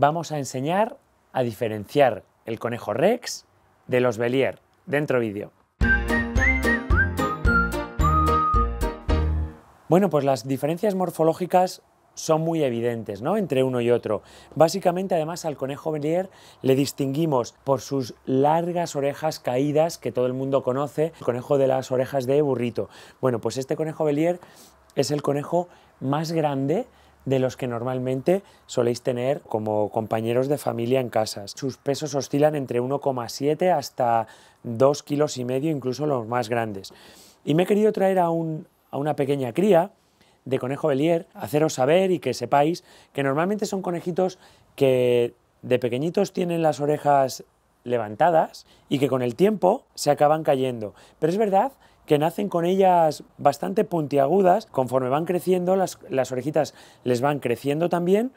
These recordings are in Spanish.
vamos a enseñar a diferenciar el conejo Rex de los Belier. Dentro vídeo. Bueno, pues las diferencias morfológicas son muy evidentes ¿no? entre uno y otro. Básicamente, además, al conejo Belier le distinguimos por sus largas orejas caídas que todo el mundo conoce, el conejo de las orejas de burrito. Bueno, pues este conejo Belier es el conejo más grande de los que normalmente soléis tener como compañeros de familia en casas. Sus pesos oscilan entre 1,7 hasta 2 kilos y medio, incluso los más grandes. Y me he querido traer a, a una pequeña cría de conejo belier, haceros saber y que sepáis que normalmente son conejitos que de pequeñitos tienen las orejas levantadas y que con el tiempo se acaban cayendo. Pero es verdad que nacen con ellas bastante puntiagudas, conforme van creciendo, las, orejitas les van creciendo también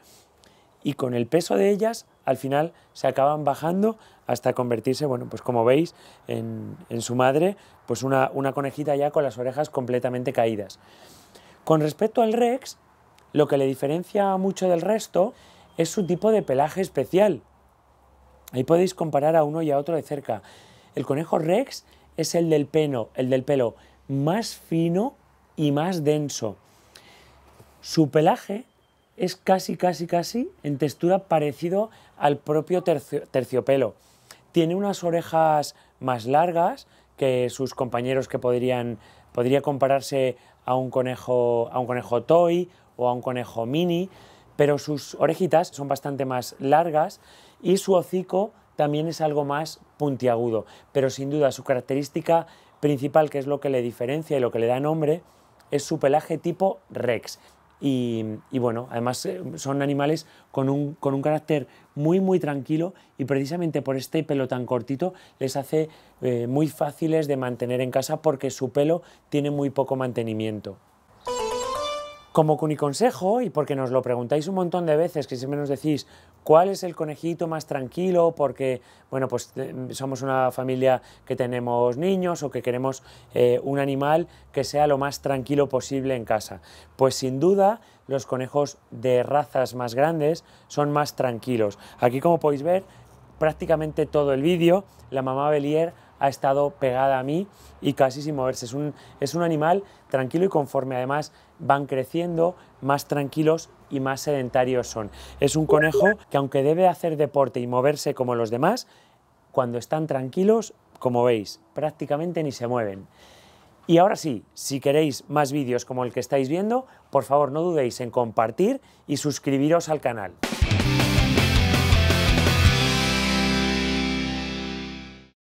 y con el peso de ellas al final se acaban bajando hasta convertirse, bueno, pues como veis en, su madre, pues una, conejita ya con las orejas completamente caídas. Con respecto al Rex, lo que le diferencia mucho del resto es su tipo de pelaje especial. Ahí podéis comparar a uno y a otro de cerca. El conejo Rex es el del pelo, el del pelo más fino y más denso. Su pelaje es casi, casi, casi en textura parecido al propio terciopelo. Tiene unas orejas más largas que sus compañeros que podrían, podría compararse a un conejo, a un conejo toy o a un conejo mini pero sus orejitas son bastante más largas y su hocico también es algo más puntiagudo, pero sin duda su característica principal, que es lo que le diferencia y lo que le da nombre, es su pelaje tipo rex. Y, bueno, además eh, son animales con un, carácter muy, muy tranquilo y precisamente por este pelo tan cortito les hace eh, muy fáciles de mantener en casa porque su pelo tiene muy poco mantenimiento. Como cuniconsejo, y porque nos lo preguntáis un montón de veces, que siempre nos decís, ¿cuál es el conejito más tranquilo? Porque, bueno, pues eh, somos una familia que tenemos niños o que queremos eh, un animal que sea lo más tranquilo posible en casa. Pues sin duda, los conejos de razas más grandes son más tranquilos. Aquí, como podéis ver, prácticamente todo el vídeo, la mamá Belier ha estado pegada a mí y casi sin moverse. Es un, es un animal tranquilo y conforme además van creciendo, más tranquilos y más sedentarios son. Es un conejo que aunque debe hacer deporte y moverse como los demás, cuando están tranquilos, como veis, prácticamente ni se mueven. Y ahora sí, si queréis más vídeos como el que estáis viendo, por favor no dudéis en compartir y suscribiros al canal.